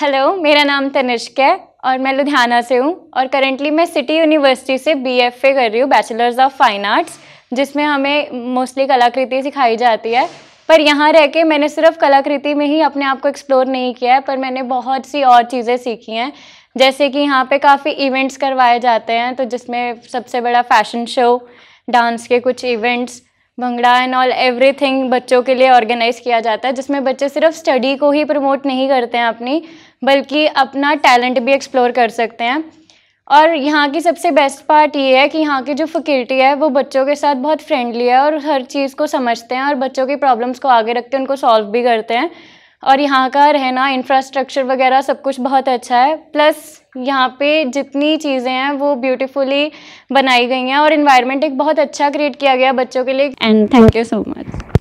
hello मेरा नाम तनिष्क है और मैं लुधियाना से हूँ और करेंटली मैं सिटी यूनिवर्सिटी से बीएफए कर रही हूँ बैचलर्स ऑफ फाइन आर्ट्स जिसमें हमें मोस्टली कलाकृति सिखाई जाती है पर यहाँ रह के मैंने सिर्फ कलाकृति में ही अपने आप को एक्सप्लोर नहीं किया है पर मैंने बहुत सी और चीज़ें सीखी हैं जैसे कि यहाँ पे काफ़ी इवेंट्स करवाए जाते हैं तो जिसमें सबसे बड़ा फैशन शो डांस के कुछ events bhangra and all everything बच्चों के लिए ऑर्गेनाइज किया जाता है जिसमें बच्चे सिर्फ स्टडी को ही प्रमोट नहीं करते हैं अपनी बल्कि अपना टैलेंट भी एक्सप्लोर कर सकते हैं और यहाँ की सबसे बेस्ट पार्ट ये है कि यहाँ की जो फैकल्टी है वो बच्चों के साथ बहुत फ्रेंडली है और हर चीज़ को समझते हैं और बच्चों की प्रॉब्लम्स को आगे रख के उनको सॉल्व भी करते हैं और यहाँ का रहना इंफ्रास्ट्रक्चर वगैरह सब कुछ बहुत अच्छा है प्लस यहाँ पे जितनी चीज़ें हैं वो ब्यूटीफुली बनाई गई हैं और इन्वायरमेंट एक बहुत अच्छा क्रिएट किया गया बच्चों के लिए and thank you so much